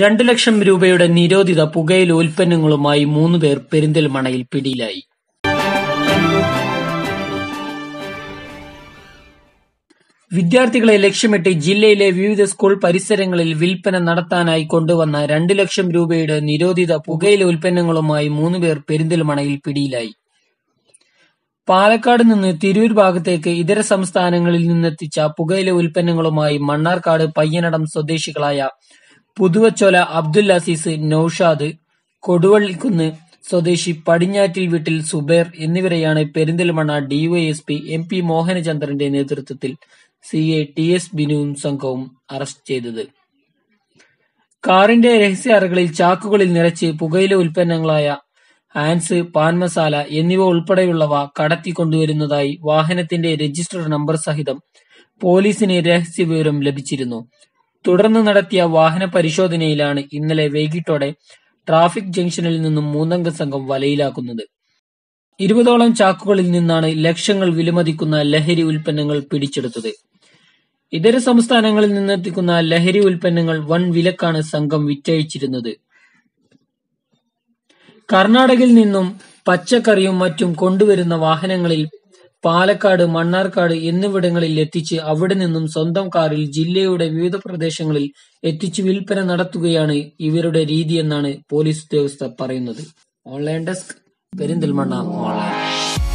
രണ്ടു ലക്ഷം രൂപയുടെ നിരോധിത പുകയില ഉൽപ്പന്നങ്ങളുമായി പേർ പെരിന്തൽമണയിൽ പിടിയിലായി വിദ്യാർത്ഥികളെ ലക്ഷ്യമിട്ട് ജില്ലയിലെ വിവിധ സ്കൂൾ പരിസരങ്ങളിൽ വിൽപ്പന നടത്താനായി കൊണ്ടുവന്ന രണ്ടു ലക്ഷം രൂപയുടെ നിരോധിത പുകയില ഉൽപ്പന്നങ്ങളുമായി പേർ പെരിന്തൽമണയിൽ പിടിയിലായി പാലക്കാട് നിന്ന് തിരൂർ ഭാഗത്തേക്ക് ഇതര സംസ്ഥാനങ്ങളിൽ നിന്നെത്തിച്ച പുകയില ഉൽപ്പന്നങ്ങളുമായി മണ്ണാർക്കാട് പയ്യനടം സ്വദേശികളായ പുതുവച്ചോല അബ്ദുൽ അസീസ് നൌഷാദ് കൊടുവള്ളിക്കുന്ന് സ്വദേശി പടിഞ്ഞാറ്റിൽ വീട്ടിൽ സുബേർ എന്നിവരെയാണ് പെരിന്തൽമണ്ണ ഡിവൈഎസ്പി എം പി മോഹനചന്ദ്രന്റെ നേതൃത്വത്തിൽ എ ടി എസ് ബിനുവും സംഘവും അറസ്റ്റ് ചെയ്തത് കാറിന്റെ രഹസ്യ അറകളിൽ ചാക്കുകളിൽ നിറച്ച് പുകയില ഉൽപ്പന്നങ്ങളായ ആൻസ് പാൻ മസാല എന്നിവ ഉൾപ്പെടെയുള്ളവ കടത്തിക്കൊണ്ടുവരുന്നതായി വാഹനത്തിന്റെ രജിസ്റ്റർ നമ്പർ സഹിതം പോലീസിന് രഹസ്യ വിവരം ലഭിച്ചിരുന്നു തുടർന്ന് നടത്തിയ വാഹന പരിശോധനയിലാണ് ഇന്നലെ വൈകിട്ടോടെ ട്രാഫിക് ജംഗ്ഷനിൽ നിന്നും മൂന്നംഗ സംഘം വലയിലാക്കുന്നത് ഇരുപതോളം ചാക്കുകളിൽ നിന്നാണ് ലക്ഷങ്ങൾ വിലമതിക്കുന്ന ലഹരി ഉൽപ്പന്നങ്ങൾ പിടിച്ചെടുത്തത് ഇതര സംസ്ഥാനങ്ങളിൽ നിന്നെത്തിക്കുന്ന ലഹരി ഉൽപ്പന്നങ്ങൾ വൻ വിലക്കാണ് സംഘം വിറ്റഴിച്ചിരുന്നത് കർണാടകയിൽ നിന്നും പച്ചക്കറിയും മറ്റും കൊണ്ടുവരുന്ന വാഹനങ്ങളിൽ പാലക്കാട്, മണ്ണാർക്കാട് എന്നിവിടങ്ങളിൽ എത്തിച്ച് അവിടെ നിന്നും സ്വന്തം കാറിൽ ജില്ലയുടെ വിവിധ പ്രദേശങ്ങളിൽ എത്തിച്ച് വിൽപ്പന നടത്തുകയാണ് ഇവരുടെ രീതിയെന്നാണ് പോലീസ് ഉദ്യോഗസ്ഥർ പറയുന്നത് ഓൺലൈൻ ഡെസ്ക് പെരിന്തൽമണ്ണ ഓൺലൈൻ